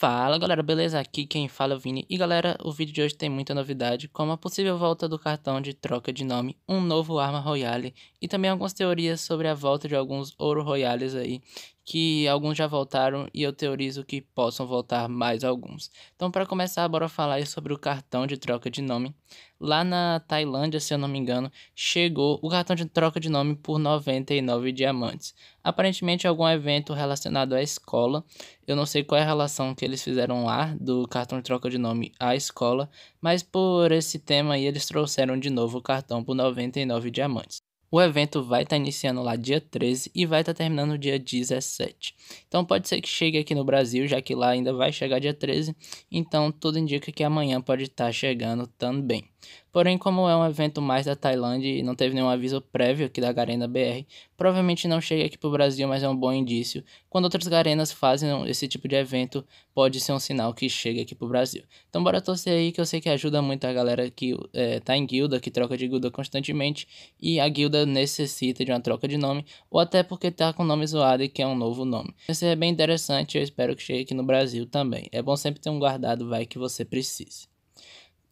Fala galera, beleza? Aqui quem fala é o Vini. E galera, o vídeo de hoje tem muita novidade, como a possível volta do cartão de troca de nome, um novo arma royale e também algumas teorias sobre a volta de alguns ouro royales aí que alguns já voltaram e eu teorizo que possam voltar mais alguns. Então, para começar, bora falar sobre o cartão de troca de nome. Lá na Tailândia, se eu não me engano, chegou o cartão de troca de nome por 99 diamantes. Aparentemente, algum evento relacionado à escola. Eu não sei qual é a relação que eles fizeram lá do cartão de troca de nome à escola, mas por esse tema aí eles trouxeram de novo o cartão por 99 diamantes. O evento vai estar tá iniciando lá dia 13 e vai estar tá terminando dia 17. Então pode ser que chegue aqui no Brasil, já que lá ainda vai chegar dia 13. Então tudo indica que amanhã pode estar tá chegando também. Porém, como é um evento mais da Tailândia e não teve nenhum aviso prévio aqui da Garena BR, provavelmente não chega aqui para o Brasil, mas é um bom indício. Quando outras Garenas fazem esse tipo de evento, pode ser um sinal que chega aqui para o Brasil. Então bora torcer aí que eu sei que ajuda muito a galera que é, tá em guilda, que troca de guilda constantemente, e a guilda necessita de uma troca de nome, ou até porque tá com nome zoado e quer um novo nome. Isso é bem interessante, eu espero que chegue aqui no Brasil também. É bom sempre ter um guardado, vai que você precise.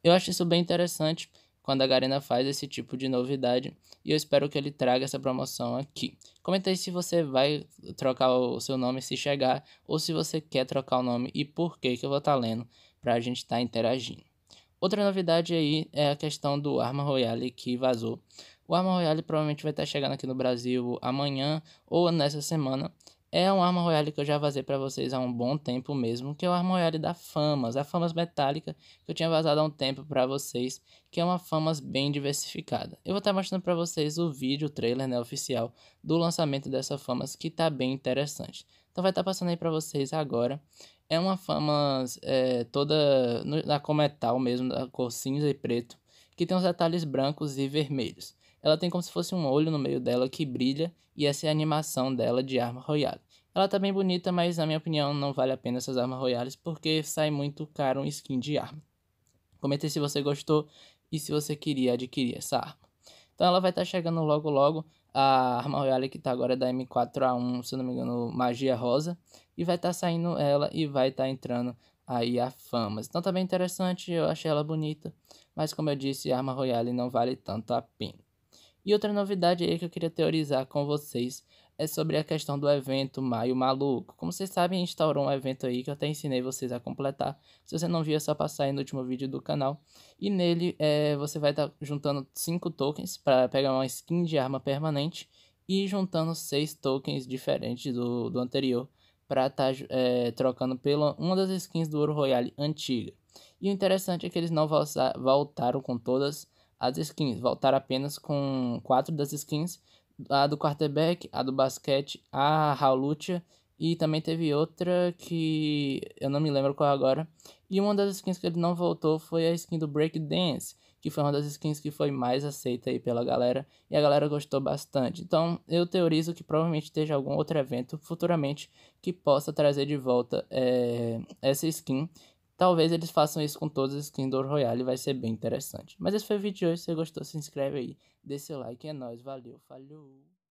Eu acho isso bem interessante quando a Garena faz esse tipo de novidade e eu espero que ele traga essa promoção aqui. Comenta aí se você vai trocar o seu nome se chegar ou se você quer trocar o nome e por que que eu vou estar tá lendo para a gente estar tá interagindo. Outra novidade aí é a questão do Arma Royale que vazou. O Arma Royale provavelmente vai estar tá chegando aqui no Brasil amanhã ou nessa semana. É um Arma Royale que eu já vazei para vocês há um bom tempo mesmo, que é o Arma Royale da Famas, a Famas Metálica, que eu tinha vazado há um tempo para vocês, que é uma Famas bem diversificada. Eu vou estar tá mostrando para vocês o vídeo, o trailer né, oficial do lançamento dessa Famas, que tá bem interessante. Então vai estar tá passando aí para vocês agora. É uma Famas é, toda na cor metal mesmo, da cor cinza e preto, que tem os detalhes brancos e vermelhos. Ela tem como se fosse um olho no meio dela que brilha, e essa é a animação dela de arma royale. Ela tá bem bonita, mas na minha opinião não vale a pena essas armas royales, porque sai muito caro um skin de arma. Comente se você gostou e se você queria adquirir essa arma. Então ela vai estar tá chegando logo logo, a arma royale que tá agora é da M4A1, se não me engano, magia rosa, e vai estar tá saindo ela e vai estar tá entrando aí a fama Então tá bem interessante, eu achei ela bonita, mas como eu disse, a arma royale não vale tanto a pena. E outra novidade aí que eu queria teorizar com vocês é sobre a questão do evento Maio Maluco. Como vocês sabem, instaurou um evento aí que eu até ensinei vocês a completar. Se você não viu, é só passar aí no último vídeo do canal. E nele é, você vai estar tá juntando 5 tokens para pegar uma skin de arma permanente e juntando 6 tokens diferentes do, do anterior para estar tá, é, trocando pela uma das skins do Ouro Royale antiga. E o interessante é que eles não voltaram com todas as skins, voltaram apenas com quatro das skins, a do quarterback, a do basquete, a Raulucha, e também teve outra que eu não me lembro qual agora. E uma das skins que ele não voltou foi a skin do Break Dance, que foi uma das skins que foi mais aceita aí pela galera e a galera gostou bastante. Então eu teorizo que provavelmente esteja algum outro evento futuramente que possa trazer de volta é, essa skin Talvez eles façam isso com todas as skins do Royale, vai ser bem interessante. Mas esse foi o vídeo de hoje, se você gostou, se inscreve aí, dê seu like, é nóis, valeu, falou!